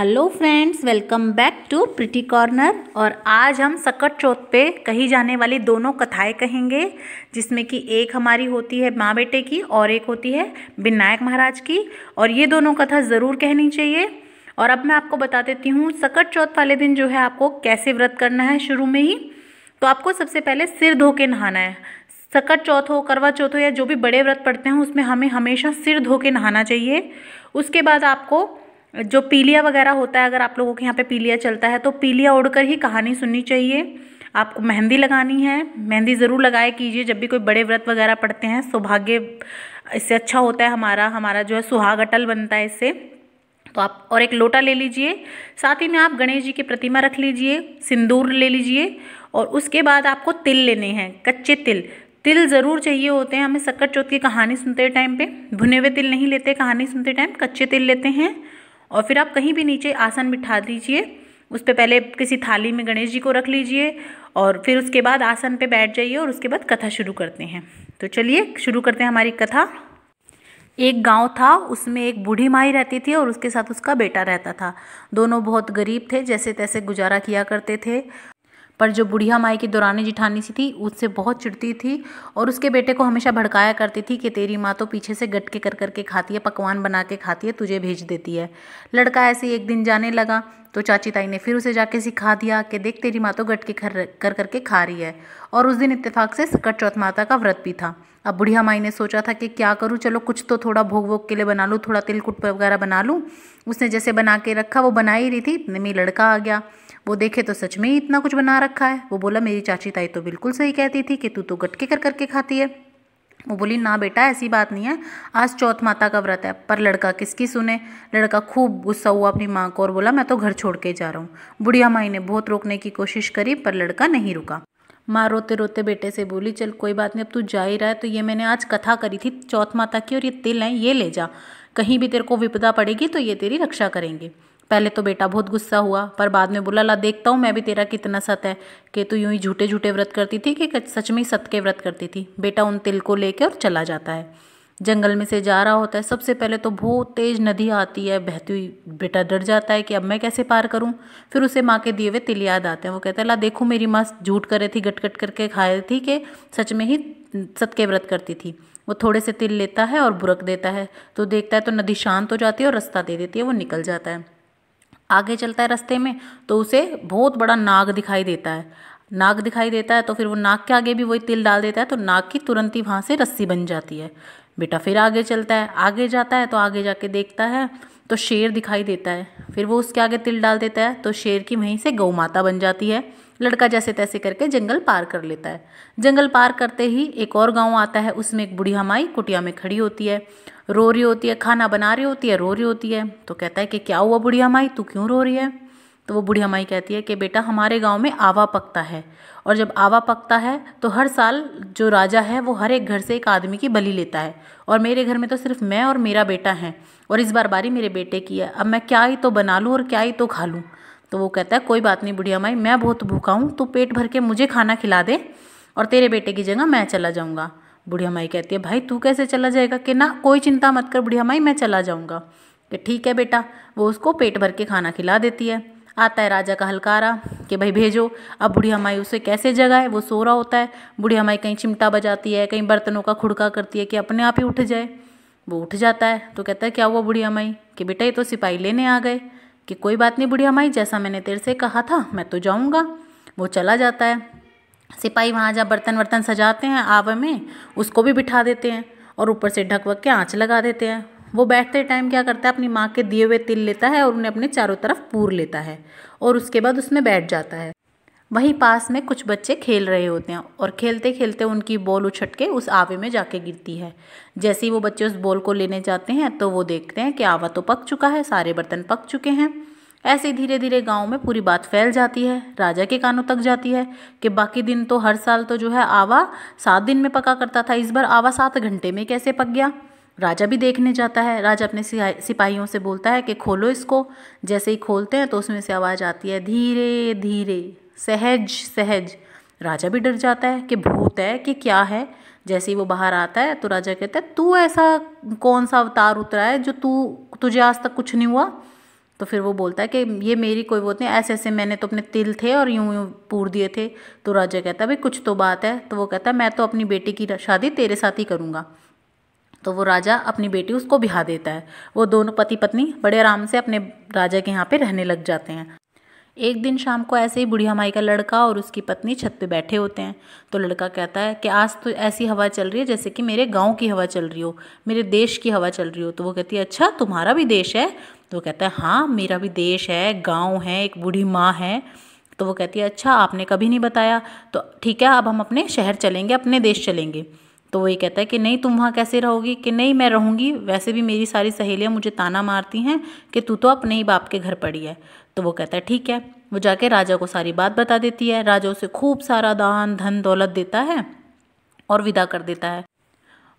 hello friends welcome back to pretty corner और आज हम सकट चौथ पे कही जाने वाली दोनों कथाएं कहेंगे जिसमें कि एक हमारी होती है माँ बेटे की और एक होती है विनायक महाराज की और ये दोनों कथा ज़रूर कहनी चाहिए और अब मैं आपको बता देती हूँ सकट चौथ वाले दिन जो है आपको कैसे व्रत करना है शुरू में ही तो आपको सबसे पहले सिर धो के नहाना है सकट चौथ हो करवा चौथ हो या जो भी बड़े व्रत पड़ते हैं उसमें हमें हमेशा सिर धो के नहाना चाहिए उसके बाद आपको जो पीलिया वगैरह होता है अगर आप लोगों के यहाँ पे पीलिया चलता है तो पीलिया ओढ़कर ही कहानी सुननी चाहिए आपको मेहंदी लगानी है मेहंदी ज़रूर लगाए कीजिए जब भी कोई बड़े व्रत वगैरह पड़ते हैं सौभाग्य इससे अच्छा होता है हमारा हमारा जो है सुहाग अटल बनता है इससे तो आप और एक लोटा ले लीजिए साथ ही में आप गणेश जी की प्रतिमा रख लीजिए सिंदूर ले लीजिए और उसके बाद आपको तिल लेने हैं कच्चे तिल तिल ज़रूर चाहिए होते हैं हमें सक्कर चौथ की कहानी सुनते टाइम पे भुने हुए तिल नहीं लेते कहानी सुनते टाइम कच्चे तिल लेते हैं और फिर आप कहीं भी नीचे आसन बिठा दीजिए उस पर पहले किसी थाली में गणेश जी को रख लीजिए और फिर उसके बाद आसन पे बैठ जाइए और उसके बाद कथा शुरू करते हैं तो चलिए शुरू करते हैं हमारी कथा एक गांव था उसमें एक बूढ़ी माई रहती थी और उसके साथ उसका बेटा रहता था दोनों बहुत गरीब थे जैसे तैसे गुजारा किया करते थे पर जो बुढ़िया माई की दौरानी जिठानी सी थी उससे बहुत चिड़ती थी और उसके बेटे को हमेशा भड़काया करती थी कि तेरी माँ तो पीछे से गटके कर करके खाती है पकवान बना के खाती है तुझे भेज देती है लड़का ऐसे एक दिन जाने लगा तो चाची ताई ने फिर उसे जाके सिखा दिया कि देख तेरी माँ तो गटके कर कर करके खा रही है और उस दिन इत्तेफाक से सकट चौथ माता का व्रत भी था अब बुढ़िया माई ने सोचा था कि क्या करूँ चलो कुछ तो थोड़ा भोग वोग के लिए बना लूँ थोड़ा तिलकुट वगैरह बना लूँ उसने जैसे बना के रखा वो बना ही रही थी इतने में लड़का आ गया वो देखे तो सच में ही इतना कुछ बना रखा है वो बोला मेरी चाची ताई तो बिल्कुल सही कहती थी कि तू तो गटके कर करके खाती है वो बोली ना बेटा ऐसी बात नहीं है आज चौथ माता का व्रत है पर लड़का किसकी सुने लड़का खूब गुस्सा हुआ अपनी माँ को और बोला मैं तो घर छोड़ के जा रहा हूँ बुढ़िया माई ने बहुत रोकने की कोशिश करी पर लड़का नहीं रुका माँ रोते रोते बेटे से बोली चल कोई बात नहीं अब तू जा ही रहा है तो ये मैंने आज कथा करी थी चौथ माता की और ये तिल हैं ये ले जा कहीं भी तेरे को विपदा पड़ेगी तो ये तेरी रक्षा करेंगे पहले तो बेटा बहुत गुस्सा हुआ पर बाद में बोला ला देखता हूँ मैं भी तेरा कितना सत है कि तू यूं ही झूठे झूठे व्रत करती थी कि सच में सत के व्रत करती थी बेटा उन तिल को लेकर और चला जाता है जंगल में से जा रहा होता है सबसे पहले तो बहुत तेज़ नदी आती है बहती हुई बेटा डर जाता है कि अब मैं कैसे पार करूं फिर उसे माँ के दिए हुए तिल याद आते हैं वो कहता है ला देखो मेरी माँ झूठ करे थी गटगट करके खा रही थी कि सच में ही सत के व्रत करती थी वो थोड़े से तिल लेता है और बुरक देता है तो देखता है तो नदी शांत हो जाती है और रास्ता दे देती है वो निकल जाता है आगे चलता है रास्ते में तो उसे बहुत बड़ा नाग दिखाई देता है नाग दिखाई देता है तो फिर वो नाग के आगे भी वही तिल डाल देता है तो नाग की तुरंत ही वहाँ से रस्सी बन जाती है बेटा फिर आगे चलता है आगे जाता है तो आगे जाके देखता है तो शेर दिखाई देता है फिर वो उसके आगे तिल डाल देता है तो शेर की वहीं से गौ माता बन जाती है लड़का जैसे तैसे करके जंगल पार कर लेता है जंगल पार करते ही एक और गांव आता है उसमें एक बुढ़िया माई कुटिया में खड़ी होती है रो रही होती है खाना बना रही होती है रो रही होती है तो कहता है कि क्या हुआ बुढ़िया हमाई तू क्यों रो रही है तो वो बुढ़िया माई कहती है कि बेटा हमारे गांव में आवा पकता है और जब आवा पकता है तो हर साल जो राजा है वो हर एक घर से एक आदमी की बलि लेता है और मेरे घर में तो सिर्फ मैं और मेरा बेटा है और इस बार बारी मेरे बेटे की है अब मैं क्या ही तो बना लूँ और क्या ही तो खा लूँ तो वो कहता है कोई बात नहीं बुढ़िया माई मैं बहुत भूखा हूँ तू पेट भर के मुझे खाना खिला दे और तेरे बेटे की जगह मैं चला जाऊँगा बुढ़िया माई कहती है भाई तू कैसे चला जाएगा कि ना कोई चिंता मत कर बुढ़िया माई मैं चला जाऊँगा कि ठीक है बेटा वो उसको पेट भर के खाना खिला देती है आता है राजा का हलकारा कि भाई भेजो अब बुढ़िया माई उसे कैसे जगाए वो सो रहा होता है बुढ़िया माई कहीं चिमटा बजाती है कहीं बर्तनों का खुड़का करती है कि अपने आप ही उठ जाए वो उठ जाता है तो कहता है क्या हुआ बुढ़िया माई कि बेटा ये तो सिपाही लेने आ गए कि कोई बात नहीं बुढ़िया माई जैसा मैंने तेरे से कहा था मैं तो जाऊँगा वो चला जाता है सिपाही वहाँ जा बर्तन वर्तन सजाते हैं आवे में उसको भी बिठा देते हैं और ऊपर से ढक वक के आँच लगा देते हैं वो बैठते टाइम क्या करता है अपनी माँ के दिए हुए तिल लेता है और उन्हें अपने चारों तरफ पूर लेता है और उसके बाद उसमें बैठ जाता है वहीं पास में कुछ बच्चे खेल रहे होते हैं और खेलते खेलते उनकी बॉल उछट के उस आवे में जाके गिरती है जैसे ही वो बच्चे उस बॉल को लेने जाते हैं तो वो देखते हैं कि आवा तो पक चुका है सारे बर्तन पक चुके हैं ऐसे ही धीरे धीरे गांव में पूरी बात फैल जाती है राजा के कानों तक जाती है कि बाकी दिन तो हर साल तो जो है आवा सात दिन में पका करता था इस बार आवा सात घंटे में कैसे पक गया राजा भी देखने जाता है राजा अपने सिपाहियों से बोलता है कि खोलो इसको जैसे ही खोलते हैं तो उसमें से आवाज़ आती है धीरे धीरे सहज सहज राजा भी डर जाता है कि भूत है कि क्या है जैसे ही वो बाहर आता है तो राजा कहता है तू ऐसा कौन सा अवतार उतरा है जो तू तुझे आज तक कुछ नहीं हुआ तो फिर वो बोलता है कि ये मेरी कोई वो नहीं ऐसे ऐसे मैंने तो अपने तिल थे और यूं यूं पूर दिए थे तो राजा कहता है भाई कुछ तो बात है तो वो कहता है मैं तो अपनी बेटी की शादी तेरे साथ ही करूँगा तो वो राजा अपनी बेटी उसको बिहा देता है वो दोनों पति पत्नी बड़े आराम से अपने राजा के यहाँ पे रहने लग जाते हैं एक दिन शाम को ऐसे ही बुढ़िया माई का लड़का और उसकी पत्नी छत पे बैठे होते हैं तो लड़का कहता है कि आज तो ऐसी हवा चल रही है जैसे कि मेरे गांव की हवा चल रही हो मेरे देश की हवा चल रही हो तो वो कहती है अच्छा तुम्हारा भी देश है तो वो कहता है हाँ मेरा भी देश है गाँव है एक बूढ़ी माँ है तो वो कहती है अच्छा आपने कभी नहीं बताया तो ठीक है अब हम अपने शहर चलेंगे अपने देश चलेंगे तो वो ये कहता है कि नहीं तुम वहाँ कैसे रहोगी कि नहीं मैं रहूँगी वैसे भी मेरी सारी सहेलियाँ मुझे ताना मारती हैं कि तू तो अपने ही बाप के घर पड़ी है तो वो कहता है ठीक है वो जाके राजा को सारी बात बता देती है राजा उसे खूब सारा दान धन दौलत देता है और विदा कर देता है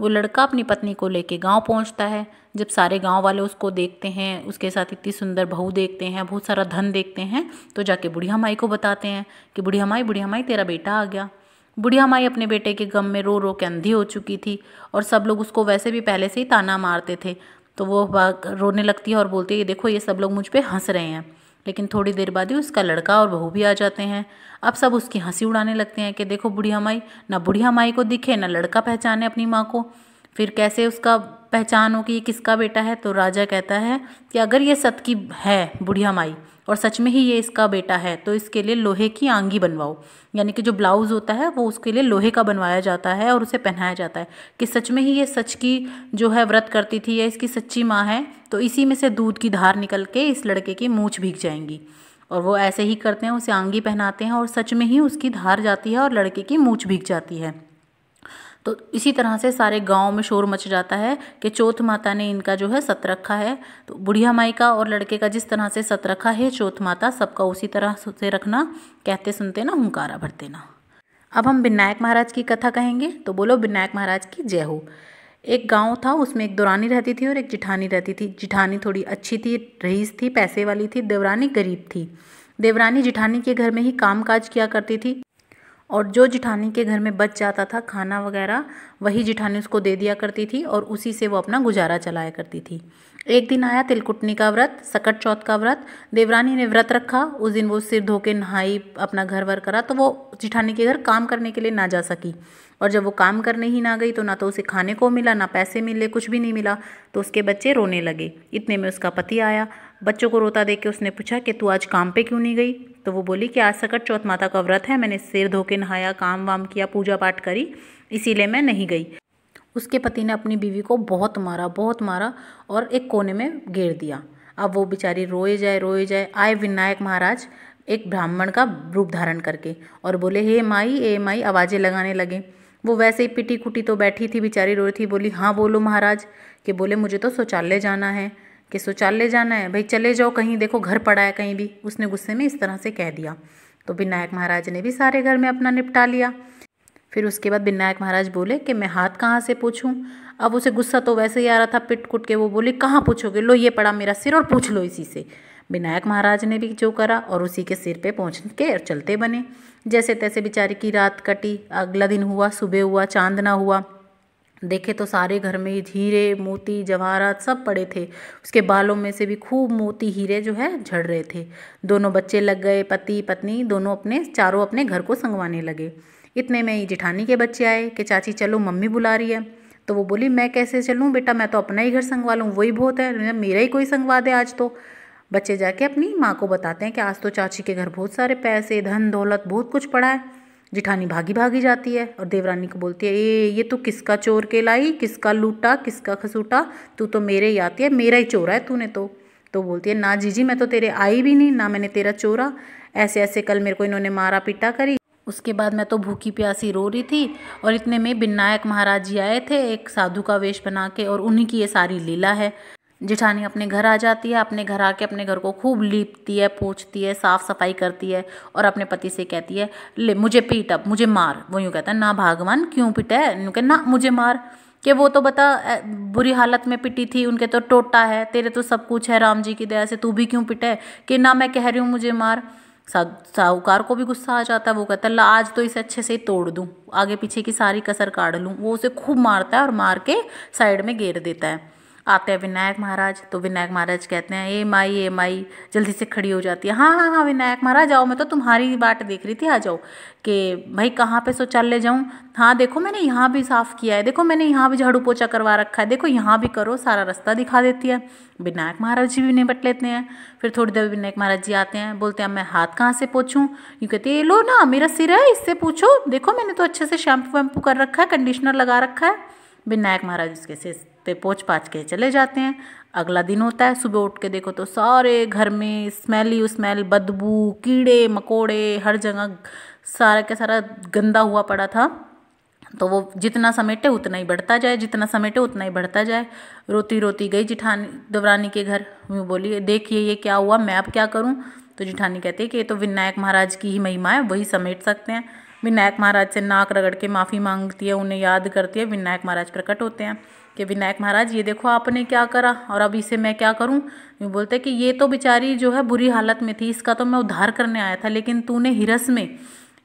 वो लड़का अपनी पत्नी को लेके गांव पहुंचता है जब सारे गांव वाले उसको देखते हैं उसके साथ इतनी सुंदर बहू देखते हैं बहुत सारा धन देखते हैं तो जाके बुढ़िया माई को बताते हैं कि बुढ़िया माई बुढ़िया माई तेरा बेटा आ गया बुढ़िया माई अपने बेटे के गम में रो रो के अंधी हो चुकी थी और सब लोग उसको वैसे भी पहले से ही ताना मारते थे तो वो रोने लगती है और बोलती है ये देखो ये सब लोग मुझ पर हंस रहे हैं लेकिन थोड़ी देर बाद ही उसका लड़का और बहू भी आ जाते हैं अब सब उसकी हंसी उड़ाने लगते हैं कि देखो बुढ़िया माई ना बुढ़िया माई को दिखे ना लड़का पहचाने अपनी माँ को फिर कैसे उसका पहचान हो कि ये किसका बेटा है तो राजा कहता है कि अगर ये सत की है बुढ़िया माई और सच में ही ये इसका बेटा है तो इसके लिए लोहे की आंगी बनवाओ यानी कि जो ब्लाउज़ होता है वो उसके लिए लोहे का बनवाया जाता है और उसे पहनाया जाता है कि सच में ही ये सच की जो है व्रत करती थी या इसकी सच्ची माँ है तो इसी में से दूध की धार निकल के इस लड़के की मूँछ भीग जाएंगी और वो ऐसे ही करते हैं उसे आंगी पहनाते हैं और सच में ही उसकी धार जाती है और लड़के की मूँछ भीग जाती है तो इसी तरह से सारे गांव में शोर मच जाता है कि चौथ माता ने इनका जो है सत रखा है तो बुढ़िया माई का और लड़के का जिस तरह से सत रखा है चौथ माता सबका उसी तरह से रखना कहते सुनते ना हंकारा भर देना अब हम विनायक महाराज की कथा कहेंगे तो बोलो विनायक महाराज की जय हो एक गांव था उसमें एक दुरानी रहती थी और एक जिठानी रहती थी जिठानी थोड़ी अच्छी थी रईस थी पैसे वाली थी देवरानी गरीब थी देवरानी जिठानी के घर में ही काम काज किया करती थी और जो जिठानी के घर में बच जाता था खाना वगैरह वही जिठानी उसको दे दिया करती थी और उसी से वो अपना गुजारा चलाया करती थी एक दिन आया तिलकुटनी का व्रत सकट चौथ का व्रत देवरानी ने व्रत रखा उस दिन वो सिर धो के नहाई अपना घर वर करा तो वो जिठानी के घर काम करने के लिए ना जा सकी और जब वो काम करने ही ना गई तो ना तो उसे खाने को मिला ना पैसे मिले कुछ भी नहीं मिला तो उसके बच्चे रोने लगे इतने में उसका पति आया बच्चों को रोता देख के उसने पूछा कि तू आज काम पे क्यों नहीं गई तो वो बोली कि आज सकट चौथ माता का व्रत है मैंने सिर धो के नहाया काम वाम किया पूजा पाठ करी इसीलिए मैं नहीं गई उसके पति ने अपनी बीवी को बहुत मारा बहुत मारा और एक कोने में घेर दिया अब वो बेचारी रोए जाए रोए जाए आए विनायक महाराज एक ब्राह्मण का रूप धारण करके और बोले हे माई ए माई आवाज़ें लगाने लगे वो वैसे ही पिटी कुटी तो बैठी थी बेचारी रो रही थी बोली हाँ बोलो महाराज कि बोले मुझे तो शौचालय जाना है कि शौचालय जाना है भाई चले जाओ कहीं देखो घर पड़ा है कहीं भी उसने गुस्से में इस तरह से कह दिया तो विनायक महाराज ने भी सारे घर में अपना निपटा लिया फिर उसके बाद विनायक महाराज बोले कि मैं हाथ कहाँ से पूछूँ अब उसे गुस्सा तो वैसे ही आ रहा था पिट कुट के वो बोले कहाँ पूछोगे लो ये पड़ा मेरा सिर और पूछ लो इसी से विनायक महाराज ने भी जो करा और उसी के सिर पे पहुँच के और चलते बने जैसे तैसे बेचारे की रात कटी अगला दिन हुआ सुबह हुआ चांद ना हुआ देखे तो सारे घर में हीरे मोती जवाहरात सब पड़े थे उसके बालों में से भी खूब मोती हीरे जो है झड़ रहे थे दोनों बच्चे लग गए पति पत्नी दोनों अपने चारों अपने घर को संगवाने लगे इतने में ही जेठानी के बच्चे आए कि चाची चलो मम्मी बुला रही है तो वो बोली मैं कैसे चलूँ बेटा मैं तो अपना ही घर संगवा लूँ वही बहुत है मेरा ही कोई संगवा दे आज तो बच्चे जाके अपनी माँ को बताते हैं कि आज तो चाची के घर बहुत सारे पैसे धन दौलत बहुत कुछ पड़ा है जिठानी भागी भागी जाती है और देवरानी को बोलती है ए ये तू किसका चोर के लाई किसका लूटा किसका खसूटा तू तो मेरे ही आती है मेरा ही चोरा है तूने तो तो बोलती है ना जीजी मैं तो तेरे आई भी नहीं ना मैंने तेरा चोरा ऐसे ऐसे कल मेरे को इन्होंने मारा पीटा करी उसके बाद मैं तो भूखी प्यासी रो रही थी और इतने में बिनायक महाराज जी आए थे एक साधु का वेश बना के और उन्हीं की ये सारी लीला है जिठानी अपने घर आ जाती है अपने घर आके अपने घर को खूब लीपती है पोछती है साफ सफाई करती है और अपने पति से कहती है ले मुझे पीट अब मुझे मार वो यूँ कहता है ना भगवान क्यों पिटे है ना मुझे मार कि वो तो बता बुरी हालत में पिटी थी उनके तो टोटा है तेरे तो सब कुछ है राम जी की दया से तू भी क्यों पिटे कि ना मैं कह रही हूँ मुझे मार साहूकार को भी गुस्सा आ जाता है वो कहता है आज तो इसे अच्छे से तोड़ दूँ आगे पीछे की सारी कसर काट लूँ वो उसे खूब मारता है और मार के साइड में घेर देता है आते हैं विनायक महाराज तो विनायक महाराज कहते हैं ए माई ए माई जल्दी से खड़ी हो जाती है हाँ हाँ हाँ विनायक महाराज आओ मैं तो तुम्हारी बाट देख रही थी आ जाओ कि भाई कहाँ पे शौचालय जाऊँ हाँ देखो मैंने यहाँ भी साफ़ किया है देखो मैंने यहाँ भी झाड़ू पोछा करवा रखा है देखो यहाँ भी करो सारा रास्ता दिखा देती है विनायक महाराज जी भी निपट लेते हैं फिर थोड़ी देर विनायक महाराज जी आते हैं बोलते हैं मैं हाथ कहाँ से पोछूँ यूँ कहते हैं लो ना मेरा सिर है इससे पूछो देखो मैंने तो अच्छे से शैम्पू वैम्पू कर रखा है कंडीशनर लगा रखा है विनायक महाराज उसके से पे पोछ पाछ के चले जाते हैं अगला दिन होता है सुबह उठ के देखो तो सारे घर में स्मेल ही स्मेल बदबू कीड़े मकोड़े हर जगह सारा का सारा गंदा हुआ पड़ा था तो वो जितना समेटे उतना ही बढ़ता जाए जितना समेटे उतना ही बढ़ता जाए रोती रोती गई जिठानी देवरानी के घर वो बोली देखिए ये क्या हुआ मैं अब क्या करूँ तो जिठानी कहती है कि ये तो विनायक महाराज की ही महिमा है वही समेट सकते हैं विनायक महाराज से नाक रगड़ के माफ़ी मांगती है उन्हें याद करती है विनायक महाराज प्रकट होते हैं कि विनायक महाराज ये देखो आपने क्या करा और अब इसे मैं क्या करूं यूँ बोलते कि ये तो बेचारी जो है बुरी हालत में थी इसका तो मैं उद्धार करने आया था लेकिन तूने हिरस में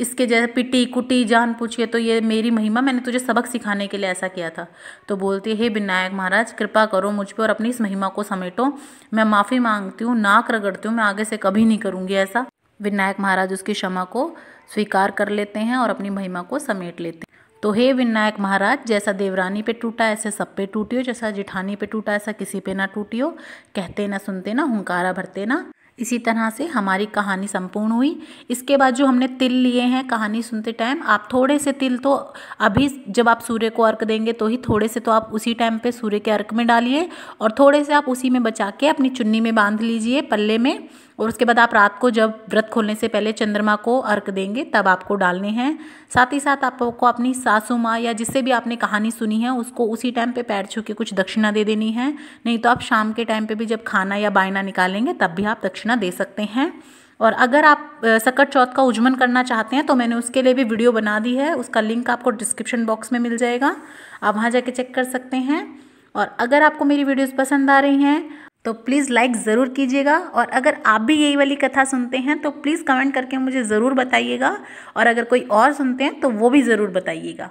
इसके जैसे पिटी कुटी जान पूछिए तो ये मेरी महिमा मैंने तुझे सबक सिखाने के लिए ऐसा किया था तो बोलती है विनायक महाराज कृपा करो मुझ पर और अपनी इस महिमा को समेटो मैं माफ़ी मांगती हूँ नाक रगड़ती हूँ मैं आगे से कभी नहीं करूँगी ऐसा विनायक महाराज उसकी क्षमा को स्वीकार कर लेते हैं और अपनी महिमा को समेट लेते हैं तो हे विनायक महाराज जैसा देवरानी पे टूटा ऐसे सब पे टूटियो जैसा जिठानी पे टूटा ऐसा किसी पे ना टूटियो कहते ना सुनते ना हुंकारा भरते ना इसी तरह से हमारी कहानी संपूर्ण हुई इसके बाद जो हमने तिल लिए हैं कहानी सुनते टाइम आप थोड़े से तिल तो अभी जब आप सूर्य को अर्क देंगे तो ही थोड़े से तो आप उसी टाइम पे सूर्य के अर्क में डालिए और थोड़े से आप उसी में बचा के अपनी चुन्नी में बांध लीजिए पल्ले में और उसके बाद आप रात को जब व्रत खोलने से पहले चंद्रमा को अर्क देंगे तब आपको डालने हैं साथ ही साथ आपको अपनी सासू माँ या जिससे भी आपने कहानी सुनी है उसको उसी टाइम पे पैर छू के कुछ दक्षिणा दे देनी है नहीं तो आप शाम के टाइम पे भी जब खाना या बायना निकालेंगे तब भी आप दक्षिणा दे सकते हैं और अगर आप सकट चौथ का उज्जमन करना चाहते हैं तो मैंने उसके लिए भी वीडियो बना दी है उसका लिंक आपको डिस्क्रिप्शन बॉक्स में मिल जाएगा आप वहाँ जाके चेक कर सकते हैं और अगर आपको मेरी वीडियोस पसंद आ रही हैं तो प्लीज़ लाइक ज़रूर कीजिएगा और अगर आप भी यही वाली कथा सुनते हैं तो प्लीज़ कमेंट करके मुझे ज़रूर बताइएगा और अगर कोई और सुनते हैं तो वो भी ज़रूर बताइएगा